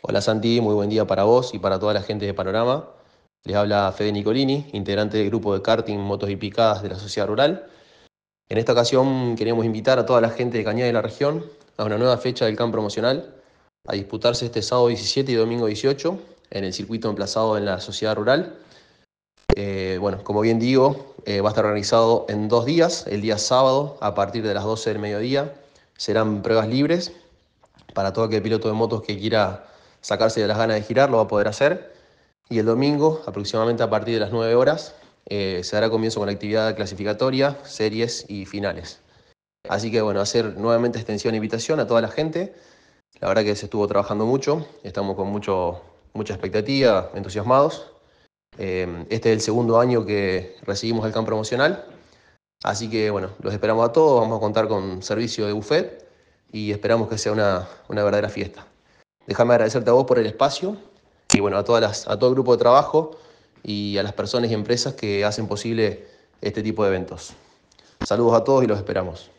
Hola Santi, muy buen día para vos y para toda la gente de Panorama. Les habla Fede Nicolini, integrante del grupo de karting, motos y picadas de la Sociedad Rural. En esta ocasión queremos invitar a toda la gente de Cañada y la región a una nueva fecha del camp promocional a disputarse este sábado 17 y domingo 18 en el circuito emplazado en la Sociedad Rural. Eh, bueno, como bien digo, eh, va a estar organizado en dos días. El día sábado, a partir de las 12 del mediodía, serán pruebas libres para todo aquel piloto de motos que quiera sacarse de las ganas de girar, lo va a poder hacer. Y el domingo, aproximadamente a partir de las 9 horas, eh, se dará comienzo con la actividad clasificatoria, series y finales. Así que bueno, hacer nuevamente extensión e invitación a toda la gente. La verdad que se estuvo trabajando mucho, estamos con mucho, mucha expectativa, entusiasmados. Em, este es el segundo año que recibimos el campo promocional, así que bueno, los esperamos a todos, vamos a contar con servicio de buffet y esperamos que sea una verdadera fiesta. Déjame agradecerte a vos por el espacio y bueno, a, a todo el grupo de trabajo y a las personas y empresas que hacen posible este tipo de eventos. Saludos a todos y los esperamos.